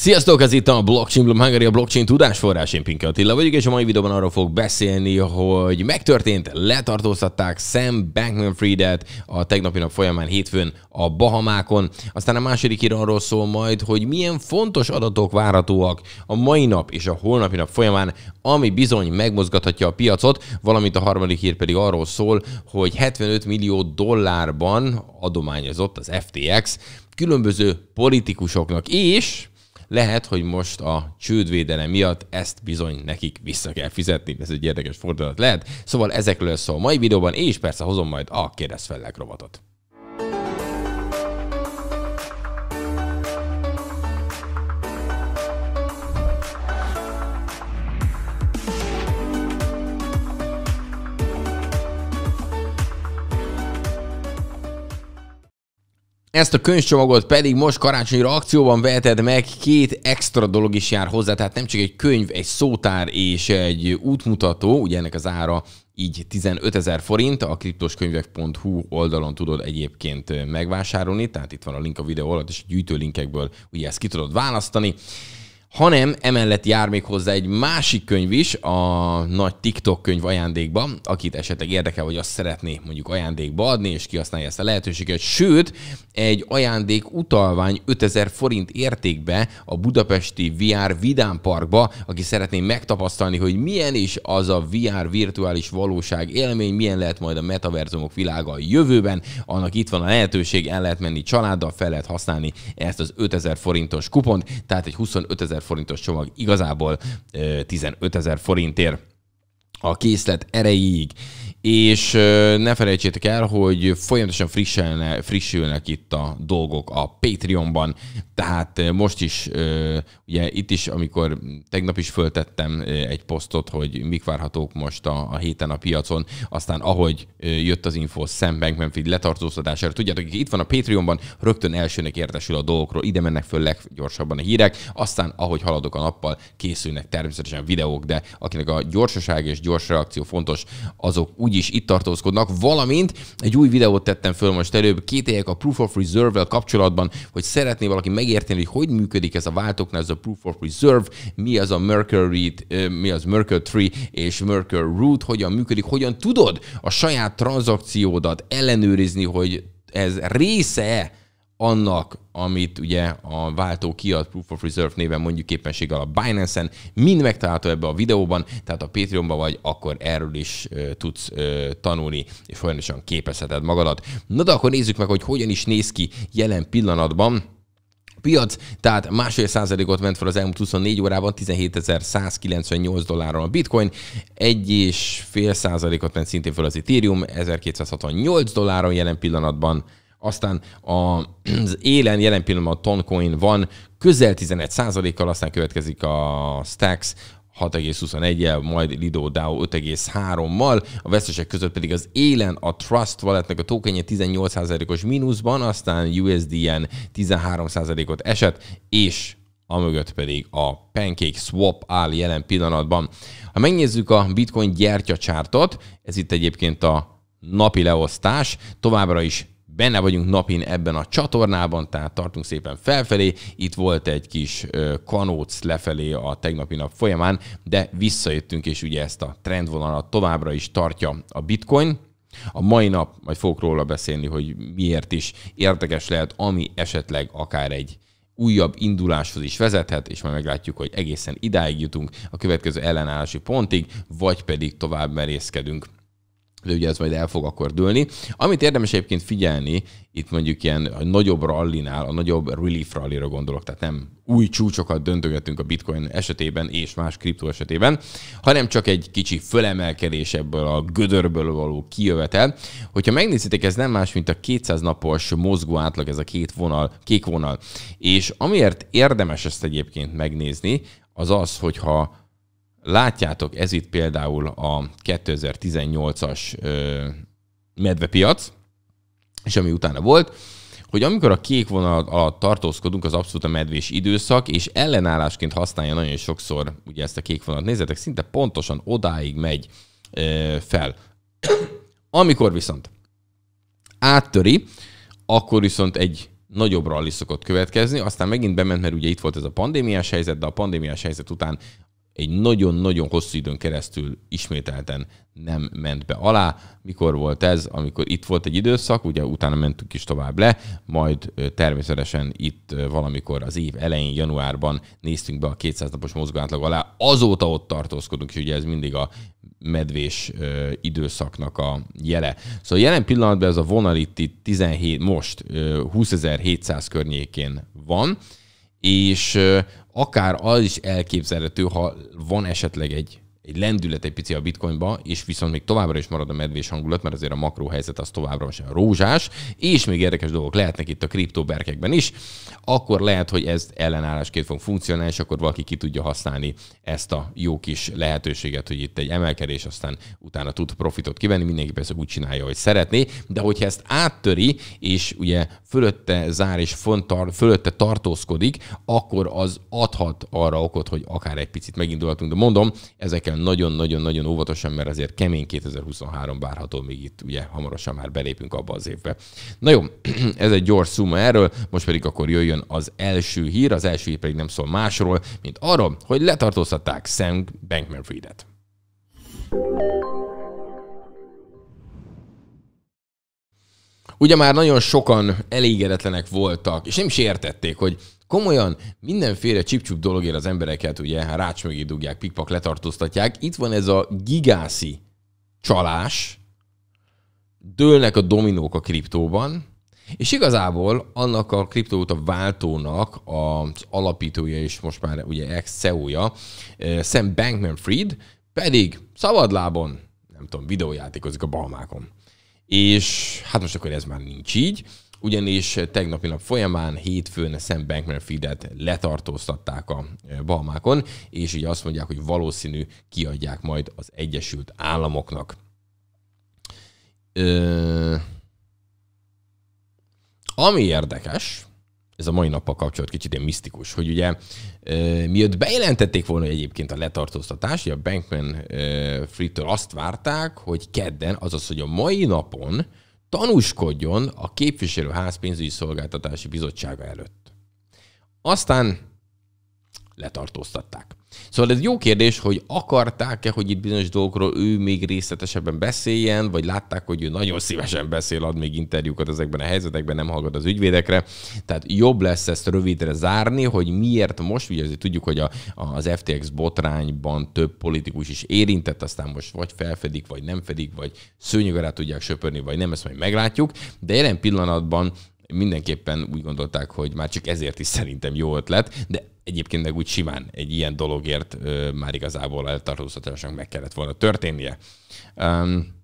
Sziasztok, ez itt a Blockchain Blum Hungary, a blockchain tudásforrás. Én Pinke Attila vagyok, és a mai videóban arról fog beszélni, hogy megtörtént, letartóztatták Sam Bankman-Friedet a tegnapi nap folyamán hétfőn a Bahamákon. Aztán a második hír arról szól majd, hogy milyen fontos adatok várhatóak a mai nap és a holnapi nap folyamán, ami bizony megmozgathatja a piacot, valamint a harmadik hír pedig arról szól, hogy 75 millió dollárban adományozott az FTX különböző politikusoknak, és lehet, hogy most a csődvédelem miatt ezt bizony nekik vissza kell fizetni. Ez egy érdekes fordulat lehet. Szóval ezekről szól a mai videóban, és persze hozom majd a kérdezfellek rovatot. Ezt a könyvcsomagot pedig most karácsonyra akcióban veheted meg, két extra dolog is jár hozzá, tehát nem csak egy könyv, egy szótár és egy útmutató, ugye ennek az ára így 15 ezer forint, a kriptoskönyvek.hu oldalon tudod egyébként megvásárolni, tehát itt van a link a videó alatt, és a gyűjtőlinkekből ugye ezt ki tudod választani hanem emellett jár még hozzá egy másik könyv is, a nagy TikTok könyv ajándékba, akit esetleg érdekel, hogy azt szeretné mondjuk ajándékba adni, és kihasználja ezt a lehetőséget. Sőt, egy ajándék utalvány 5000 forint értékbe a budapesti VR Vidám Parkba, aki szeretné megtapasztalni, hogy milyen is az a VR virtuális valóság élmény, milyen lehet majd a metaverzumok világa a jövőben. Annak itt van a lehetőség, el lehet menni családdal, fel lehet használni ezt az 5000 forintos kupont, tehát egy 25 ezer forintos csomag igazából 15 ezer forintért a készlet erejéig, és ne felejtsétek el, hogy folyamatosan frisselne, frissülnek itt a dolgok a Patreonban, tehát most is, ugye itt is, amikor tegnap is föltettem egy posztot, hogy mik várhatók most a, a héten a piacon, aztán ahogy jött az info Sam Bankman-Fried letartóztatására, tudjátok, itt van a Patreonban, rögtön elsőnek értesül a dolgokról, ide mennek föl leggyorsabban a hírek, aztán ahogy haladok a nappal, készülnek természetesen videók, de akinek a gyorsaság és gyors reakció fontos, azok úgy úgyis itt tartózkodnak, valamint egy új videót tettem föl most előbb, kételjek a Proof of Reserve-vel kapcsolatban, hogy szeretné valaki megérteni, hogy hogy működik ez a váltóknál, ez a Proof of Reserve, mi az a Mercury, mi az Mercury Tree és Mercury Root, hogyan működik, hogyan tudod a saját tranzakciódat ellenőrizni, hogy ez része annak, amit ugye a váltó kiad Proof of Reserve néven mondjuk képenség a Binance-en, mind megtalálható ebbe a videóban, tehát a Patreonban vagy, akkor erről is e, tudsz e, tanulni, és folyamatosan képezheted magadat. Na de akkor nézzük meg, hogy hogyan is néz ki jelen pillanatban piac, tehát másfél százalékot ment fel az elmúlt 24 órában, 17.198 dollárról a bitcoin, egy és fél százalékot ment szintén fel az Ethereum, 1268 dolláron jelen pillanatban, aztán az élen jelen pillanatban a Toncoin van, közel 11%-kal, aztán következik a Stacks, 6,21-el, majd Lido DAO 5,3-mal, a vesztesek között pedig az élen a Trust Walletnek a tokenje 18%-os mínuszban, aztán USDN 13%-ot esett, és amögött pedig a Pancake Swap áll jelen pillanatban. Ha megnézzük a Bitcoin gyertyacsártot, ez itt egyébként a napi leosztás, továbbra is benne vagyunk napin ebben a csatornában, tehát tartunk szépen felfelé. Itt volt egy kis kanóc lefelé a tegnapi nap folyamán, de visszajöttünk, és ugye ezt a trendvonalat továbbra is tartja a bitcoin. A mai nap, majd fogok róla beszélni, hogy miért is érdekes lehet, ami esetleg akár egy újabb induláshoz is vezethet, és majd meglátjuk, hogy egészen idáig jutunk a következő ellenállási pontig, vagy pedig tovább merészkedünk de ugye ez majd el fog akkor dőlni. Amit érdemes egyébként figyelni, itt mondjuk ilyen a nagyobb rallinál, a nagyobb relief rallira gondolok, tehát nem új csúcsokat döntögetünk a bitcoin esetében és más kriptó esetében, hanem csak egy kicsi fölemelkedés ebből a gödörből való kijövetel. Hogyha megnézitek, ez nem más, mint a 200 napos mozgó átlag, ez a két vonal, kék vonal. És amiért érdemes ezt egyébként megnézni, az az, hogyha Látjátok, ez itt például a 2018-as medvepiac, és ami utána volt, hogy amikor a kék vonal alatt tartózkodunk, az abszolút a medvés időszak, és ellenállásként használja nagyon sokszor ugye ezt a kék vonalat. Nézzetek, szinte pontosan odáig megy ö, fel. amikor viszont áttöri, akkor viszont egy nagyobb rally szokott következni, aztán megint bement, mert ugye itt volt ez a pandémiás helyzet, de a pandémiás helyzet után egy nagyon-nagyon hosszú időn keresztül ismételten nem ment be alá. Mikor volt ez? Amikor itt volt egy időszak, ugye utána mentünk is tovább le, majd természetesen itt valamikor az év elején, januárban néztünk be a 200 napos mozgóátlag alá. Azóta ott tartózkodunk, és ugye ez mindig a medvés időszaknak a jele. Szóval jelen pillanatban ez a vonal itt, itt 17, most 20.700 környékén van, és akár az is elképzelhető, ha van esetleg egy egy lendület egy pici a bitcoinba, és viszont még továbbra is marad a medvés hangulat, mert azért a makró helyzet az továbbra sem rózsás, és még érdekes dolgok lehetnek itt a kriptoberkekben is, akkor lehet, hogy ez ellenállásként fog funkcionálni, és akkor valaki ki tudja használni ezt a jó kis lehetőséget, hogy itt egy emelkedés, aztán utána tud profitot kivenni, mindenki persze úgy csinálja, hogy szeretné, de hogyha ezt áttöri, és ugye fölötte zár és fontar, fölötte tartózkodik, akkor az adhat arra okot, hogy akár egy picit megindulhatunk, de mondom, ezekkel nagyon-nagyon-nagyon óvatosan, mert azért kemény 2023 várható, még itt ugye hamarosan már belépünk abba az évbe. Na jó, ez egy gyors szuma erről, most pedig akkor jöjjön az első hír, az első hír pedig nem szól másról, mint arról, hogy letartóztatták Sam Bankman-Friedet. Ugye már nagyon sokan elégedetlenek voltak, és nem is értették, hogy Komolyan mindenféle csipcsup dologért az embereket ugye rács mögé dugják, pikpak letartóztatják. Itt van ez a gigászi csalás, dőlnek a dominók a kriptóban, és igazából annak a kriptóta váltónak az alapítója és most már ugye ex-CEO-ja, eh, Sam Bankman-Fried, pedig szabadlábon, nem tudom, videójátékozik a balmákon. És hát most akkor ez már nincs így, ugyanis eh, tegnapi nap folyamán hétfőn Sam bankman et letartóztatták a eh, Balmákon, és így azt mondják, hogy valószínű kiadják majd az Egyesült Államoknak. Ö... Ami érdekes, ez a mai nappal kapcsolat kicsit ilyen misztikus, hogy ugye miért bejelentették volna egyébként a letartóztatást, hogy a Bankman től azt várták, hogy kedden, azaz, hogy a mai napon tanúskodjon a képviselőház pénzügyi szolgáltatási bizottsága előtt. Aztán letartóztatták. Szóval ez jó kérdés, hogy akarták-e, hogy itt bizonyos dolgokról ő még részletesebben beszéljen, vagy látták, hogy ő nagyon szívesen beszél, ad még interjúkat ezekben a helyzetekben, nem hallgat az ügyvédekre. Tehát jobb lesz ezt rövidre zárni, hogy miért most, ugye azért tudjuk, hogy a, az FTX botrányban több politikus is érintett, aztán most vagy felfedik, vagy nem fedik, vagy szőnyeg tudják söpörni, vagy nem, ezt majd meglátjuk. De jelen pillanatban mindenképpen úgy gondolták, hogy már csak ezért is szerintem jó ötlet, de egyébként meg úgy simán egy ilyen dologért ö, már igazából eltartóztatásnak meg kellett volna történnie. Um,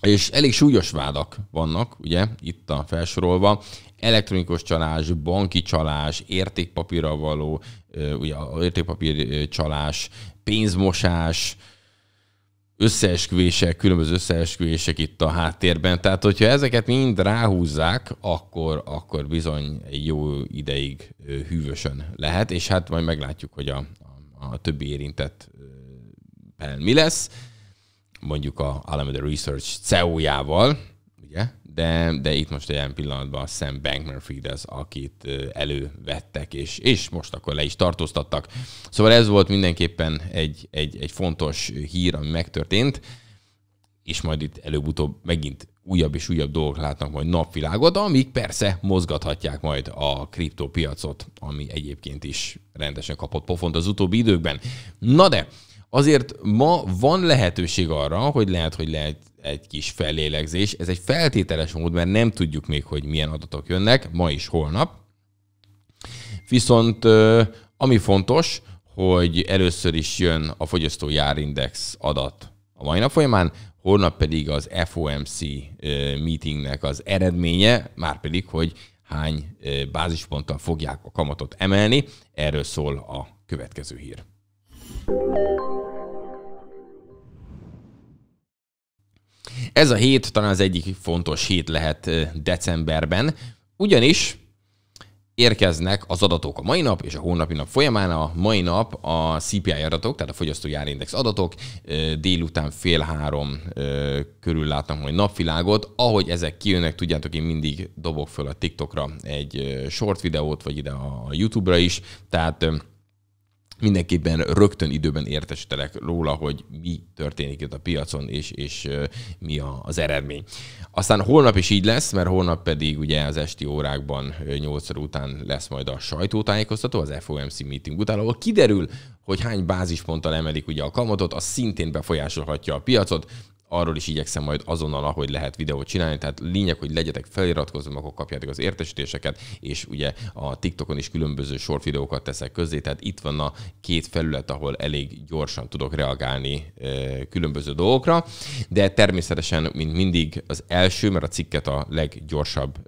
és elég súlyos vádak vannak, ugye, itt a felsorolva. Elektronikus csalás, banki csalás, értékpapírra való, ö, ugye, értékpapír csalás, pénzmosás, összeesküvések, különböző összeesküvések itt a háttérben. Tehát, hogyha ezeket mind ráhúzzák, akkor, akkor bizony jó ideig hűvösen lehet, és hát majd meglátjuk, hogy a, a, a többi érintett mi lesz, mondjuk a Alameda Research CEO-jával, ugye, de, de itt most ilyen pillanatban a Sam Bankman-Fried az, akit elővettek, és, és most akkor le is tartóztattak. Szóval ez volt mindenképpen egy, egy, egy fontos hír, ami megtörtént, és majd itt előbb-utóbb megint újabb és újabb dolgok látnak majd napvilágot, amik persze mozgathatják majd a kriptópiacot, ami egyébként is rendesen kapott pofont az utóbbi időkben. Na de, Azért ma van lehetőség arra, hogy lehet, hogy lehet egy kis fellélegzés. Ez egy feltételes mód, mert nem tudjuk még, hogy milyen adatok jönnek, ma is, holnap. Viszont ami fontos, hogy először is jön a fogyasztói árindex adat a mai nap folyamán, holnap pedig az FOMC meetingnek az eredménye, már pedig, hogy hány bázisponttal fogják a kamatot emelni. Erről szól a következő hír. Ez a hét talán az egyik fontos hét lehet decemberben, ugyanis érkeznek az adatok a mai nap és a hónapi nap folyamán. A mai nap a CPI adatok, tehát a fogyasztói árindex adatok délután fél három körül látnak majd napvilágot. Ahogy ezek kijönnek, tudjátok, én mindig dobok föl a TikTokra egy short videót, vagy ide a YouTube-ra is, tehát mindenképpen rögtön időben értesítelek róla, hogy mi történik itt a piacon, és, és mi a, az eredmény. Aztán holnap is így lesz, mert holnap pedig ugye az esti órákban 8 óra után lesz majd a sajtótájékoztató, az FOMC meeting után, ahol kiderül, hogy hány bázisponttal emelik ugye a kamatot, az szintén befolyásolhatja a piacot, arról is igyekszem majd azonnal, ahogy lehet videót csinálni. Tehát lényeg, hogy legyetek feliratkozva, akkor kapjátok az értesítéseket, és ugye a TikTokon is különböző short videókat teszek közzé, tehát itt van a két felület, ahol elég gyorsan tudok reagálni különböző dolgokra, de természetesen, mint mindig, az első, mert a cikket a leggyorsabb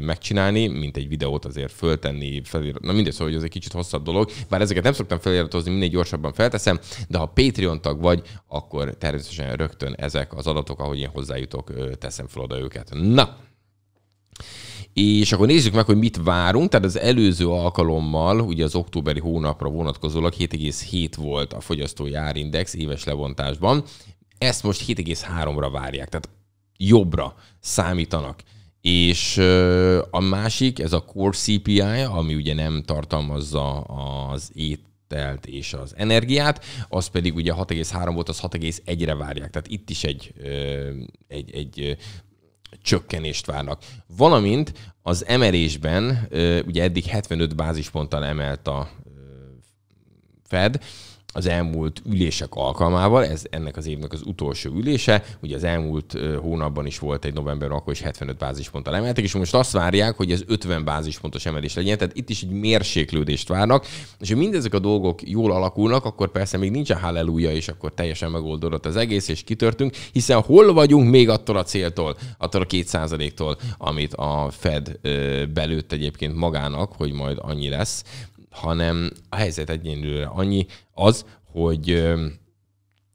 megcsinálni, mint egy videót azért föltenni, felirat... na mindegy, szóval, hogy ez egy kicsit hosszabb dolog, bár ezeket nem szoktam feliratozni, minél gyorsabban felteszem, de ha Patreon tag vagy, akkor természetesen rögtön ezek az adatok, ahogy én hozzájutok, teszem fel oda őket. Na, és akkor nézzük meg, hogy mit várunk. Tehát az előző alkalommal, ugye az októberi hónapra vonatkozólag 7,7 volt a fogyasztói árindex éves lebontásban. Ezt most 7,3-ra várják, tehát jobbra számítanak. És a másik, ez a Core CPI, ami ugye nem tartalmazza az ét telt és az energiát, az pedig ugye 6,3 volt, az 6,1-re várják. Tehát itt is egy, egy, egy csökkenést várnak. Valamint az emelésben, ugye eddig 75 bázisponttal emelt a Fed, az elmúlt ülések alkalmával, ez ennek az évnek az utolsó ülése, ugye az elmúlt hónapban is volt egy novemberben, akkor is 75 bázisponttal emeltek, és most azt várják, hogy ez 50 bázispontos emelés legyen, tehát itt is egy mérséklődést várnak, és ha mindezek a dolgok jól alakulnak, akkor persze még nincs a halleluja, és akkor teljesen megoldódott az egész, és kitörtünk, hiszen hol vagyunk még attól a céltól, attól a kétszázaléktól, amit a Fed belőtt egyébként magának, hogy majd annyi lesz, hanem a helyzet egyenlőre annyi az, hogy,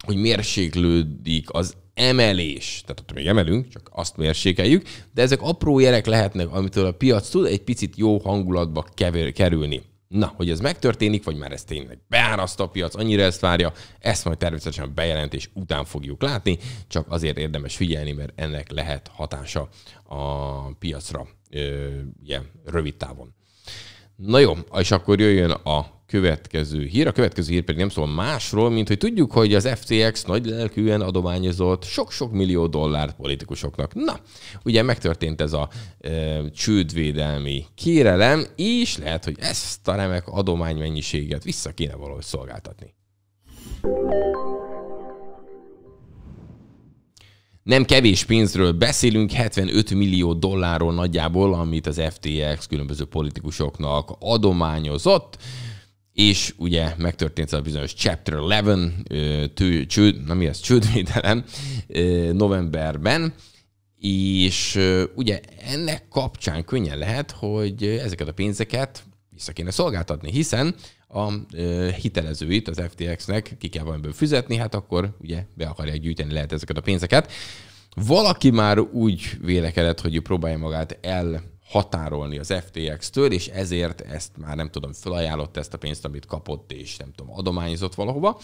hogy mérséklődik az emelés. Tehát ott még emelünk, csak azt mérsékeljük, de ezek apró jelek lehetnek, amitől a piac tud egy picit jó hangulatba kever, kerülni. Na, hogy ez megtörténik, vagy már ez tényleg beáraszt a piac, annyira ezt várja, ezt majd természetesen a bejelentés után fogjuk látni, csak azért érdemes figyelni, mert ennek lehet hatása a piacra ilyen, rövid távon. Na jó, és akkor jöjjön a következő hír. A következő hír pedig nem szól másról, mint hogy tudjuk, hogy az FTX nagy lelkűen adományozott sok-sok millió dollárt politikusoknak. Na, ugye megtörtént ez a e, csődvédelmi kérelem, és lehet, hogy ezt a remek adománymennyiséget vissza kéne valahogy szolgáltatni. Nem kevés pénzről beszélünk, 75 millió dollárról nagyjából, amit az FTX különböző politikusoknak adományozott, és ugye megtörtént a bizonyos Chapter 11 tő, cső, na mi ez, csődvédelem novemberben, és ugye ennek kapcsán könnyen lehet, hogy ezeket a pénzeket vissza kéne szolgáltatni, hiszen a hitelezőit az FTX-nek, ki kell valamiből fizetni, hát akkor ugye be akarják gyűjteni lehet ezeket a pénzeket. Valaki már úgy vélekedett, hogy próbálja magát el határolni az FTX-től, és ezért ezt már nem tudom, felajánlott ezt a pénzt, amit kapott, és nem tudom, adományozott valahova.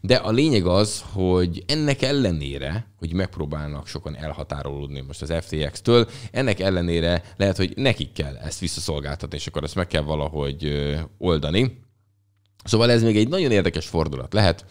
De a lényeg az, hogy ennek ellenére, hogy megpróbálnak sokan elhatárolódni most az FTX-től, ennek ellenére lehet, hogy nekik kell ezt visszaszolgáltatni, és akkor ezt meg kell valahogy oldani. Szóval ez még egy nagyon érdekes fordulat lehet,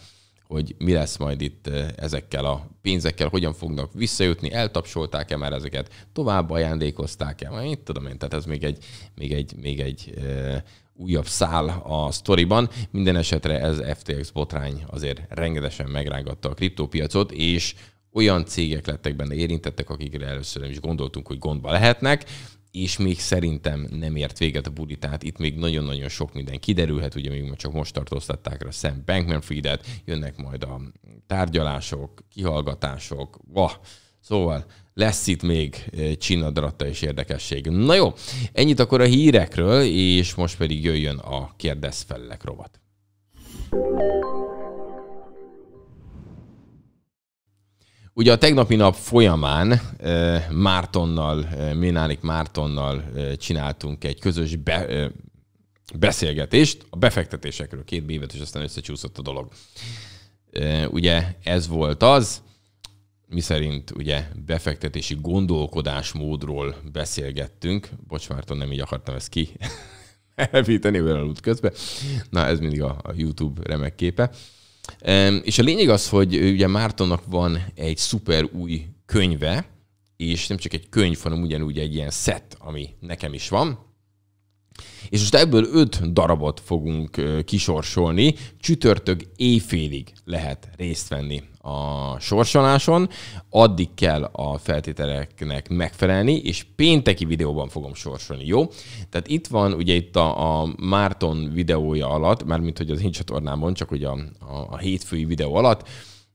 hogy mi lesz majd itt ezekkel a pénzekkel, hogyan fognak visszajutni, eltapsolták-e már ezeket, tovább ajándékozták-e, vagy itt tudom én, tehát ez még egy, még egy, még egy e, újabb szál a sztoriban. Minden esetre ez FTX botrány azért rengetesen megrángatta a kriptópiacot, és olyan cégek lettek benne érintettek, akikre először nem is gondoltunk, hogy gondba lehetnek, és még szerintem nem ért véget a buli, tehát itt még nagyon-nagyon sok minden kiderülhet, ugye még csak most tartóztatták rá Sam Bankman Friedet, jönnek majd a tárgyalások, kihallgatások, vah, szóval lesz itt még eh, csinadratta és érdekesség. Na jó, ennyit akkor a hírekről, és most pedig jöjjön a kérdezfellek rovat. Ugye a tegnapi nap folyamán Mártonnal, Ménálik Mártonnal csináltunk egy közös be, beszélgetést a befektetésekről, két bévet, és aztán összecsúszott a dolog. Ugye ez volt az, miszerint ugye befektetési gondolkodásmódról beszélgettünk. Bocs, Márton, nem így akartam ezt ki elvíteni vele út közben. Na, ez mindig a, a YouTube remek képe. És a lényeg az, hogy ugye Mártonnak van egy szuper új könyve, és nem csak egy könyv, hanem ugyanúgy egy ilyen set, ami nekem is van. És most ebből öt darabot fogunk kisorsolni. Csütörtök éjfélig lehet részt venni a sorsoláson, addig kell a feltételeknek megfelelni, és pénteki videóban fogom sorsolni, jó? Tehát itt van ugye itt a, a Márton videója alatt, mármint hogy az én csatornámon, csak ugye a, a, a hétfői videó alatt,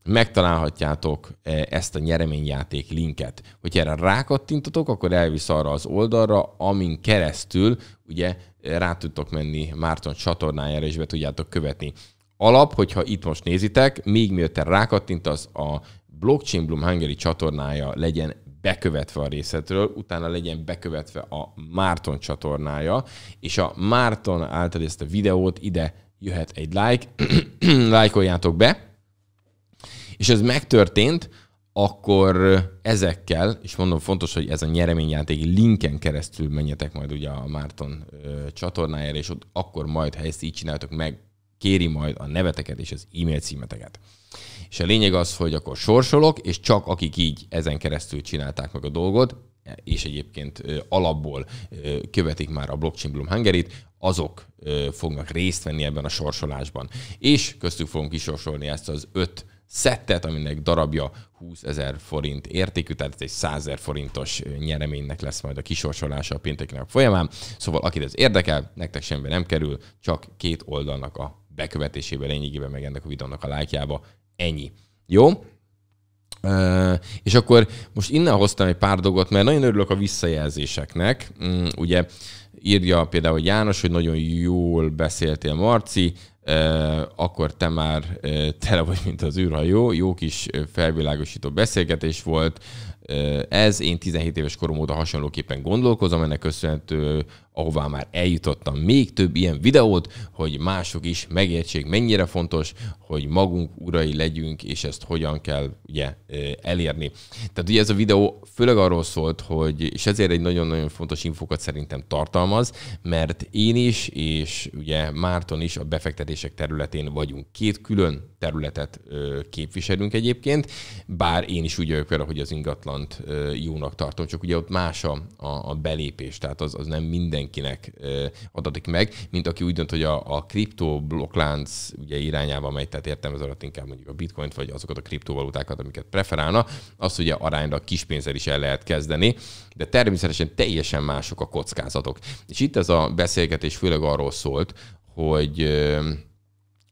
megtalálhatjátok e, ezt a nyereményjáték linket. Hogyha erre rákattintotok, akkor elvisz arra az oldalra, amin keresztül ugye rá tudtok menni Márton csatornájára, és be tudjátok követni alap, hogyha itt most nézitek, még mielőtt rákattint, az a Blockchain Bloom Hungary csatornája legyen bekövetve a részletről, utána legyen bekövetve a Márton csatornája, és a Márton által ezt a videót ide jöhet egy like, lájkoljátok be, és ez megtörtént, akkor ezekkel, és mondom fontos, hogy ez a nyereményjáték linken keresztül menjetek majd ugye a Márton ö, csatornájára, és ott akkor majd, ha ezt így csináltok meg, kéri majd a neveteket és az e-mail címeteket. És a lényeg az, hogy akkor sorsolok, és csak akik így ezen keresztül csinálták meg a dolgot, és egyébként alapból követik már a Blockchain Bloom hungary azok fognak részt venni ebben a sorsolásban. És köztük fogunk kisorsolni ezt az öt szettet, aminek darabja 20 ezer forint értékű, tehát ez egy 100 ezer forintos nyereménynek lesz majd a kisorsolása a pénteknek folyamán. Szóval akit ez érdekel, nektek semmi nem kerül, csak két oldalnak a bekövetésével lényegében, meg ennek a videónak a lájkjába. Ennyi. Jó? Uh, és akkor most innen hoztam egy pár dolgot, mert nagyon örülök a visszajelzéseknek. Um, ugye írja például János, hogy nagyon jól beszéltél, Marci, uh, akkor te már uh, tele vagy, mint az űrhajó. Jó kis felvilágosító beszélgetés volt. Ez én 17 éves korom óta hasonlóképpen gondolkozom, ennek köszönhető ahová már eljutottam még több ilyen videót, hogy mások is megértsék, mennyire fontos, hogy magunk urai legyünk, és ezt hogyan kell ugye elérni. Tehát ugye ez a videó főleg arról szólt, hogy, és ezért egy nagyon-nagyon fontos infokat szerintem tartalmaz, mert én is, és ugye Márton is a befektetések területén vagyunk. Két külön területet képviselünk egyébként, bár én is úgy vagyok vele, hogy az ingatlant jónak tartom, csak ugye ott más a, a belépés, tehát az, az nem minden mindenkinek adatik meg, mint aki úgy dönt, hogy a, a kripto blokklánc ugye irányába megy, tehát értem ez alatt inkább mondjuk a bitcoint, vagy azokat a kriptovalutákat, amiket preferálna, azt ugye aránylag kis pénzzel is el lehet kezdeni, de természetesen teljesen mások a kockázatok. És itt ez a beszélgetés főleg arról szólt, hogy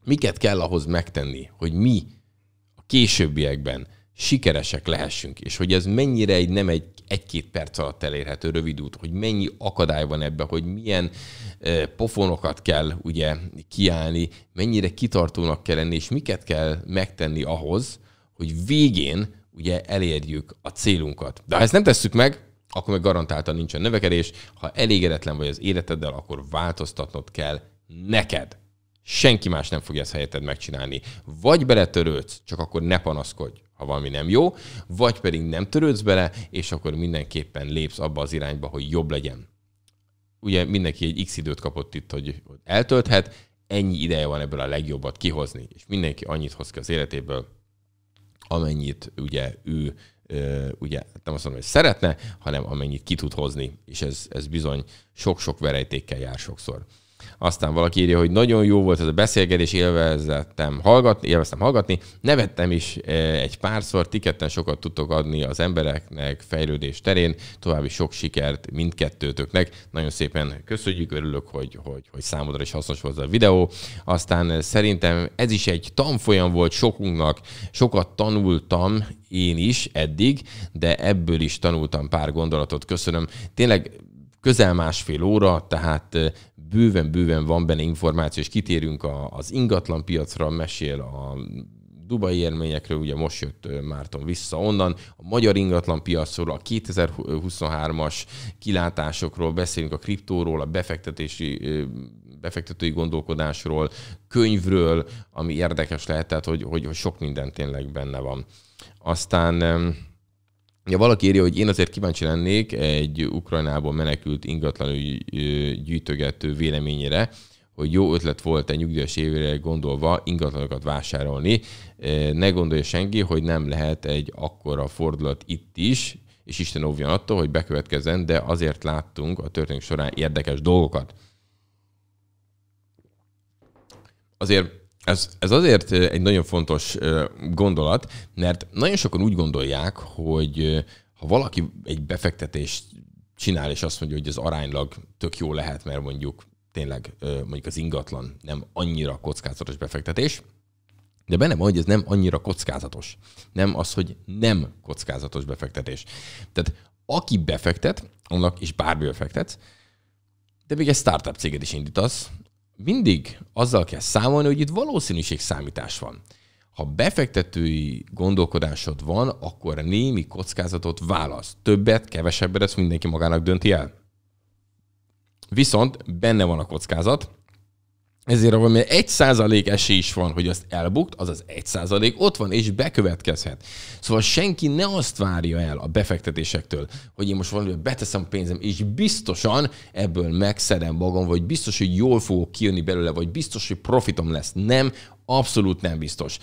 miket kell ahhoz megtenni, hogy mi a későbbiekben sikeresek lehessünk, és hogy ez mennyire egy nem egy egy-két perc alatt elérhető rövid út, hogy mennyi akadály van ebben, hogy milyen pofonokat kell ugye kiállni, mennyire kitartónak kell lenni, és miket kell megtenni ahhoz, hogy végén ugye elérjük a célunkat. De ha ezt nem tesszük meg, akkor meg garantáltan nincsen növekedés. Ha elégedetlen vagy az életeddel, akkor változtatnod kell neked. Senki más nem fogja ezt helyetted megcsinálni. Vagy beletörődsz, csak akkor ne panaszkodj ha valami nem jó, vagy pedig nem törődsz bele, és akkor mindenképpen lépsz abba az irányba, hogy jobb legyen. Ugye mindenki egy x időt kapott itt, hogy eltölthet, ennyi ideje van ebből a legjobbat kihozni, és mindenki annyit hoz ki az életéből, amennyit ugye ő ugye hát nem azt mondom, hogy szeretne, hanem amennyit ki tud hozni, és ez, ez bizony sok-sok verejtékkel jár sokszor. Aztán valaki írja, hogy nagyon jó volt ez a beszélgetés, élvezettem hallgatni, élveztem hallgatni, nevettem is e, egy párszor, tiketten sokat tudtok adni az embereknek fejlődés terén, további sok sikert mindkettőtöknek. Nagyon szépen köszönjük, örülök, hogy, hogy, hogy számodra is hasznos volt a videó. Aztán szerintem ez is egy tanfolyam volt sokunknak, sokat tanultam, én is eddig, de ebből is tanultam pár gondolatot. Köszönöm. Tényleg közel másfél óra, tehát e, bőven-bőven van benne információ, és kitérünk a, az ingatlan piacra, mesél a dubai élményekről, ugye most jött Márton vissza onnan, a magyar ingatlan piacról, a 2023-as kilátásokról, beszélünk a kriptóról, a befektetési befektetői gondolkodásról, könyvről, ami érdekes lehet, tehát hogy, hogy, hogy sok minden tényleg benne van. Aztán Ja, valaki írja, hogy én azért kíváncsi lennék egy Ukrajnából menekült ingatlanügy gyűjtögető véleményére, hogy jó ötlet volt egy nyugdíjas évre gondolva ingatlanokat vásárolni. Ne gondolja senki, hogy nem lehet egy akkora fordulat itt is, és Isten óvjon attól, hogy bekövetkezzen, de azért láttunk a történet során érdekes dolgokat. Azért ez, ez azért egy nagyon fontos gondolat, mert nagyon sokan úgy gondolják, hogy ha valaki egy befektetést csinál, és azt mondja, hogy ez aránylag tök jó lehet, mert mondjuk tényleg mondjuk az ingatlan nem annyira kockázatos befektetés, de benne van, hogy ez nem annyira kockázatos. Nem az, hogy nem kockázatos befektetés. Tehát aki befektet, annak is bármi befektet, de még egy startup céget is indítasz, mindig azzal kell számolni, hogy itt valószínűség számítás van. Ha befektetői gondolkodásod van, akkor némi kockázatot válasz. Többet, kevesebbet, ezt mindenki magának dönti el. Viszont benne van a kockázat, ezért ahol mert egy százalék esély is van, hogy azt elbukt, az az egy százalék ott van, és bekövetkezhet. Szóval senki ne azt várja el a befektetésektől, hogy én most valamivel beteszem a pénzem, és biztosan ebből megszedem magam, vagy biztos, hogy jól fogok kijönni belőle, vagy biztos, hogy profitom lesz. Nem, abszolút nem biztos.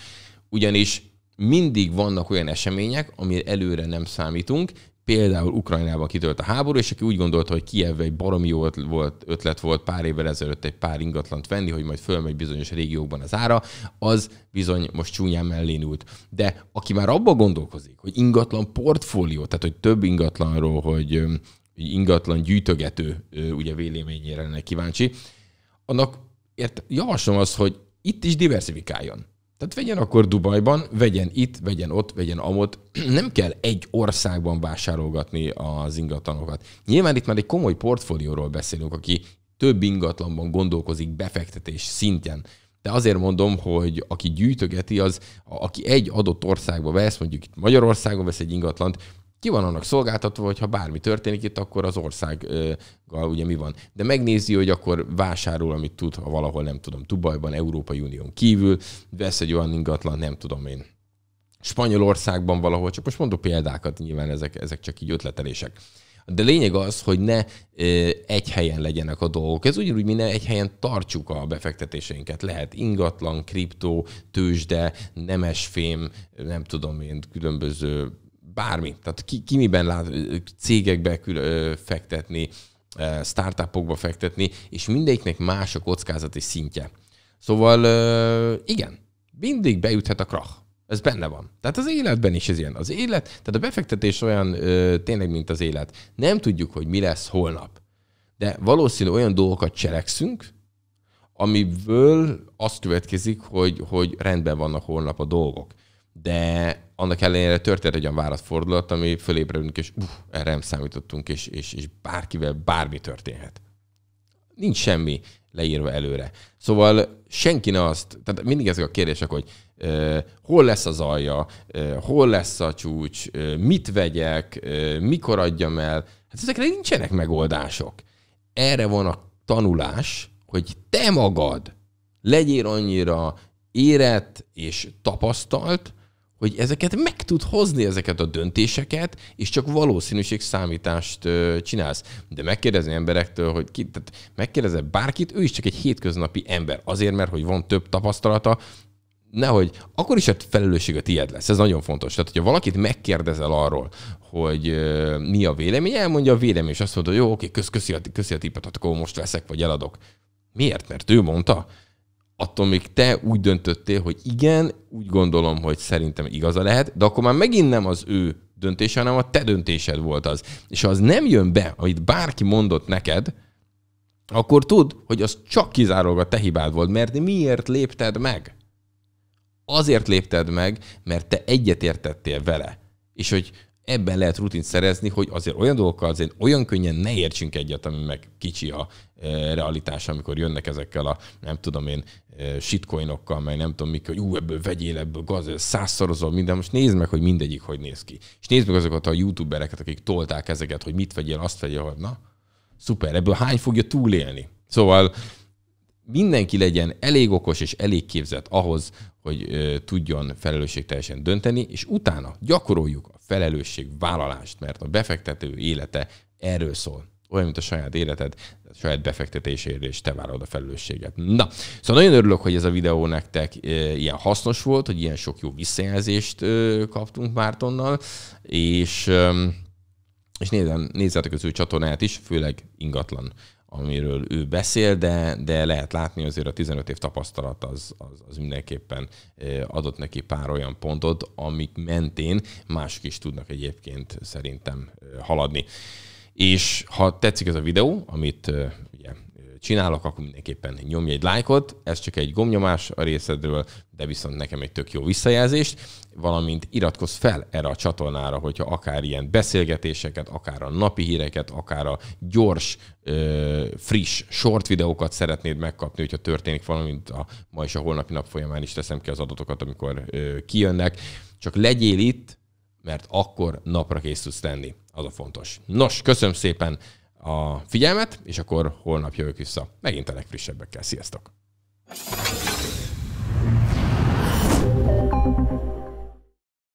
Ugyanis mindig vannak olyan események, amire előre nem számítunk, például Ukrajnában kitölt a háború, és aki úgy gondolta, hogy Kievbe egy baromi jó volt, ötlet volt pár évvel ezelőtt egy pár ingatlant venni, hogy majd fölmegy bizonyos régiókban az ára, az bizony most csúnyán mellén ült. De aki már abba gondolkozik, hogy ingatlan portfólió, tehát hogy több ingatlanról, hogy ingatlan gyűjtögető ugye véleményére lenne kíváncsi, annak ért, javaslom az, hogy itt is diversifikáljon. Tehát vegyen akkor Dubajban, vegyen itt, vegyen ott, vegyen amott. Nem kell egy országban vásárolgatni az ingatlanokat. Nyilván itt már egy komoly portfólióról beszélünk, aki több ingatlanban gondolkozik befektetés szintjen. De azért mondom, hogy aki gyűjtögeti, az, aki egy adott országba vesz, mondjuk itt Magyarországon vesz egy ingatlant, ki van annak szolgáltatva, hogy ha bármi történik itt, akkor az országgal ugye mi van. De megnézi, hogy akkor vásárol, amit tud, ha valahol nem tudom, Dubajban, Európai Unión kívül, vesz egy olyan ingatlan, nem tudom én, Spanyolországban valahol, csak most mondok példákat, nyilván ezek, ezek csak így ötletelések. De lényeg az, hogy ne egy helyen legyenek a dolgok. Ez ugyanúgy, mi egy helyen tartsuk a befektetéseinket. Lehet ingatlan, kriptó, tőzsde, nemesfém, nem tudom én, különböző bármi. Tehát ki, ki miben lát, cégekbe kül, fektetni, startupokba fektetni, és mindegyiknek más a kockázati szintje. Szóval igen, mindig bejuthat a krach. Ez benne van. Tehát az életben is ez ilyen. Az élet, tehát a befektetés olyan ö, tényleg, mint az élet. Nem tudjuk, hogy mi lesz holnap. De valószínű olyan dolgokat cselekszünk, amiből azt következik, hogy, hogy rendben vannak holnap a dolgok de annak ellenére történt egy olyan válaszfordulat, ami fölébredünk, és uff, uh, erre nem számítottunk, és, és, és bárkivel bármi történhet. Nincs semmi leírva előre. Szóval senki ne azt, tehát mindig ezek a kérdések, hogy uh, hol lesz az alja, uh, hol lesz a csúcs, uh, mit vegyek, uh, mikor adjam el, hát ezekre nincsenek megoldások. Erre van a tanulás, hogy te magad legyél annyira érett és tapasztalt, hogy ezeket meg tud hozni ezeket a döntéseket, és csak valószínűség számítást csinálsz. De megkérdezni emberektől, hogy ki, tehát megkérdezze bárkit, ő is csak egy hétköznapi ember, azért, mert hogy van több tapasztalata, nehogy, akkor is a felelősség a tiéd lesz. Ez nagyon fontos. Tehát, hogyha valakit megkérdezel arról, hogy ö, mi a vélemény, elmondja a vélemény, és azt mondod, jó, oké, kösz, köszi, a, köszi a tippet, akkor most veszek, vagy eladok. Miért? Mert ő mondta attól még te úgy döntöttél, hogy igen, úgy gondolom, hogy szerintem igaza lehet, de akkor már megint nem az ő döntése, hanem a te döntésed volt az. És ha az nem jön be, amit bárki mondott neked, akkor tudd, hogy az csak kizárólag a te hibád volt, mert miért lépted meg? Azért lépted meg, mert te egyetértettél vele. És hogy ebben lehet rutint szerezni, hogy azért olyan dolgokkal azért olyan könnyen ne értsünk egyet, ami meg kicsi a realitás, amikor jönnek ezekkel a, nem tudom én, shitcoinokkal, meg nem tudom mik, hogy ú, ebből vegyél, ebből gaz, százszorozol minden, most nézd meg, hogy mindegyik hogy néz ki. És nézd meg azokat a youtubereket, akik tolták ezeket, hogy mit vegyél, azt vegyél, hogy na, szuper, ebből hány fogja túlélni? Szóval mindenki legyen elég okos és elég képzett ahhoz, hogy ö, tudjon felelősségteljesen dönteni, és utána gyakoroljuk a felelősségvállalást, mert a befektető élete erről szól olyan, mint a saját életed, a saját befektetésére, és te vállalod a felelősséget. Na, szóval nagyon örülök, hogy ez a videó nektek e, ilyen hasznos volt, hogy ilyen sok jó visszajelzést e, kaptunk Mártonnal, és, és nézem, nézzetek az ő csatornáját is, főleg ingatlan amiről ő beszél, de, de lehet látni azért a 15 év tapasztalat az, az, az mindenképpen e, adott neki pár olyan pontot, amik mentén mások is tudnak egyébként szerintem haladni. És ha tetszik ez a videó, amit ugye, csinálok, akkor mindenképpen nyomj egy lájkot, ez csak egy gomnyomás a részedről, de viszont nekem egy tök jó visszajelzést, valamint iratkozz fel erre a csatornára, hogyha akár ilyen beszélgetéseket, akár a napi híreket, akár a gyors, friss, short videókat szeretnéd megkapni, hogyha történik valamint a ma és a holnapi nap folyamán is teszem ki az adatokat, amikor kijönnek. Csak legyél itt, mert akkor napra kész tudsz tenni az a fontos. Nos, köszönöm szépen a figyelmet, és akkor holnap jövök vissza megint a legfrissebbekkel. Sziasztok!